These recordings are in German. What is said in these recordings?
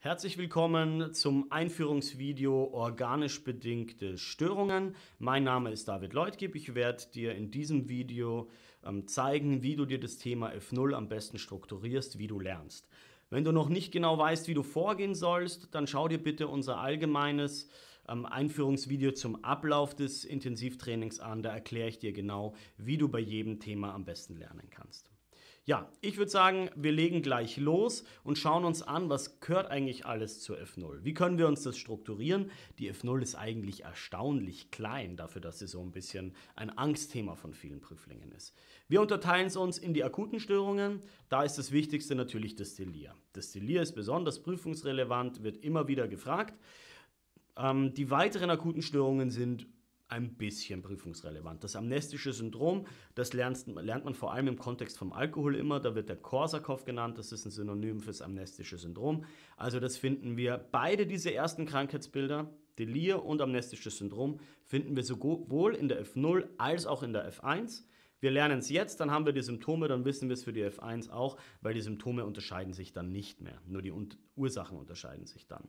Herzlich willkommen zum Einführungsvideo Organisch bedingte Störungen. Mein Name ist David Leutgeb. Ich werde dir in diesem Video ähm, zeigen, wie du dir das Thema F0 am besten strukturierst, wie du lernst. Wenn du noch nicht genau weißt, wie du vorgehen sollst, dann schau dir bitte unser allgemeines ähm, Einführungsvideo zum Ablauf des Intensivtrainings an. Da erkläre ich dir genau, wie du bei jedem Thema am besten lernen kannst. Ja, ich würde sagen, wir legen gleich los und schauen uns an, was gehört eigentlich alles zur F0. Wie können wir uns das strukturieren? Die F0 ist eigentlich erstaunlich klein dafür, dass sie so ein bisschen ein Angstthema von vielen Prüflingen ist. Wir unterteilen es uns in die akuten Störungen. Da ist das Wichtigste natürlich das Delir. Das Delir ist besonders prüfungsrelevant, wird immer wieder gefragt. Ähm, die weiteren akuten Störungen sind ein bisschen prüfungsrelevant. Das amnestische Syndrom, das lernt, lernt man vor allem im Kontext vom Alkohol immer. Da wird der Korsakow genannt, das ist ein Synonym fürs amnestische Syndrom. Also das finden wir beide diese ersten Krankheitsbilder, Delir und amnestisches Syndrom, finden wir sowohl in der F0 als auch in der F1. Wir lernen es jetzt, dann haben wir die Symptome, dann wissen wir es für die F1 auch, weil die Symptome unterscheiden sich dann nicht mehr. Nur die Ursachen unterscheiden sich dann.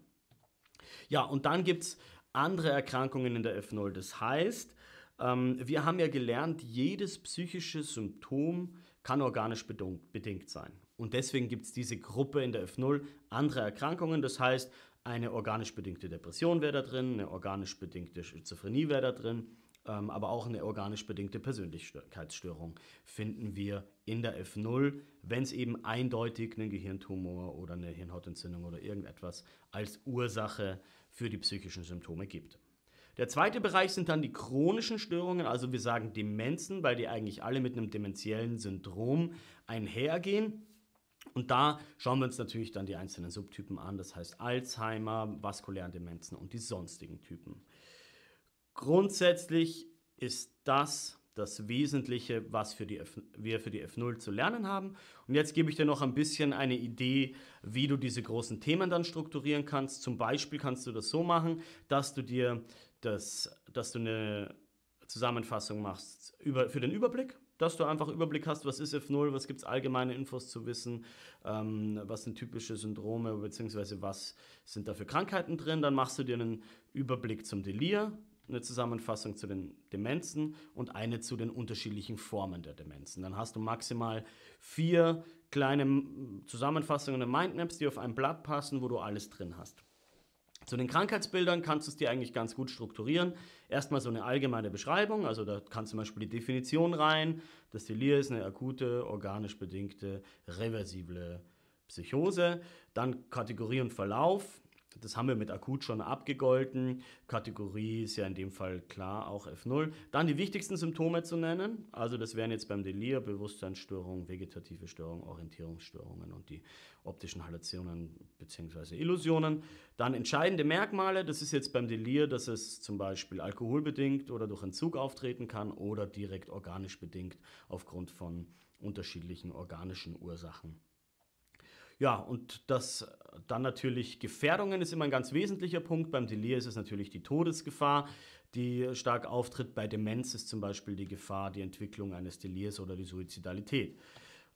Ja, und dann gibt es andere Erkrankungen in der F0. Das heißt, ähm, wir haben ja gelernt, jedes psychische Symptom kann organisch bedingt sein. Und deswegen gibt es diese Gruppe in der F0 andere Erkrankungen. Das heißt, eine organisch bedingte Depression wäre da drin, eine organisch bedingte Schizophrenie wäre da drin, ähm, aber auch eine organisch bedingte Persönlichkeitsstörung finden wir in der F0, wenn es eben eindeutig einen Gehirntumor oder eine Hirnhautentzündung oder irgendetwas als Ursache für die psychischen Symptome gibt. Der zweite Bereich sind dann die chronischen Störungen, also wir sagen Demenzen, weil die eigentlich alle mit einem dementiellen Syndrom einhergehen. Und da schauen wir uns natürlich dann die einzelnen Subtypen an, das heißt Alzheimer, vaskuläre Demenzen und die sonstigen Typen. Grundsätzlich ist das das Wesentliche, was für die F wir für die F0 zu lernen haben. Und jetzt gebe ich dir noch ein bisschen eine Idee, wie du diese großen Themen dann strukturieren kannst. Zum Beispiel kannst du das so machen, dass du dir das, dass du eine Zusammenfassung machst über, für den Überblick, dass du einfach Überblick hast, was ist F0, was gibt es allgemeine Infos zu wissen, ähm, was sind typische Syndrome bzw. was sind da für Krankheiten drin. Dann machst du dir einen Überblick zum Delir, eine Zusammenfassung zu den Demenzen und eine zu den unterschiedlichen Formen der Demenzen. Dann hast du maximal vier kleine Zusammenfassungen der Mindmaps, die auf ein Blatt passen, wo du alles drin hast. Zu den Krankheitsbildern kannst du es dir eigentlich ganz gut strukturieren. Erstmal so eine allgemeine Beschreibung, also da kannst du zum Beispiel die Definition rein, dass die LIR ist eine akute, organisch bedingte, reversible Psychose. Dann Kategorie und Verlauf, das haben wir mit akut schon abgegolten. Kategorie ist ja in dem Fall klar auch F0. Dann die wichtigsten Symptome zu nennen. Also das wären jetzt beim Delir Bewusstseinsstörungen, vegetative Störungen, Orientierungsstörungen und die optischen Halluzinationen bzw. Illusionen. Dann entscheidende Merkmale. Das ist jetzt beim Delir, dass es zum Beispiel alkoholbedingt oder durch Entzug auftreten kann oder direkt organisch bedingt aufgrund von unterschiedlichen organischen Ursachen. Ja, und das äh, dann natürlich Gefährdungen ist immer ein ganz wesentlicher Punkt. Beim Delir ist es natürlich die Todesgefahr, die stark auftritt. Bei Demenz ist zum Beispiel die Gefahr, die Entwicklung eines Delirs oder die Suizidalität.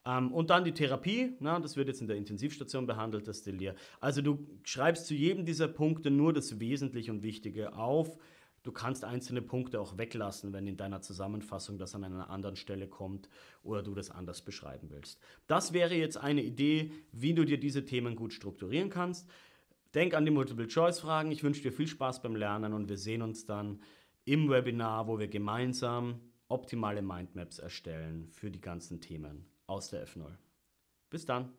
Ähm, und dann die Therapie, na, das wird jetzt in der Intensivstation behandelt, das Delir. Also du schreibst zu jedem dieser Punkte nur das Wesentliche und Wichtige auf Du kannst einzelne Punkte auch weglassen, wenn in deiner Zusammenfassung das an einer anderen Stelle kommt oder du das anders beschreiben willst. Das wäre jetzt eine Idee, wie du dir diese Themen gut strukturieren kannst. Denk an die Multiple-Choice-Fragen. Ich wünsche dir viel Spaß beim Lernen und wir sehen uns dann im Webinar, wo wir gemeinsam optimale Mindmaps erstellen für die ganzen Themen aus der F0. Bis dann!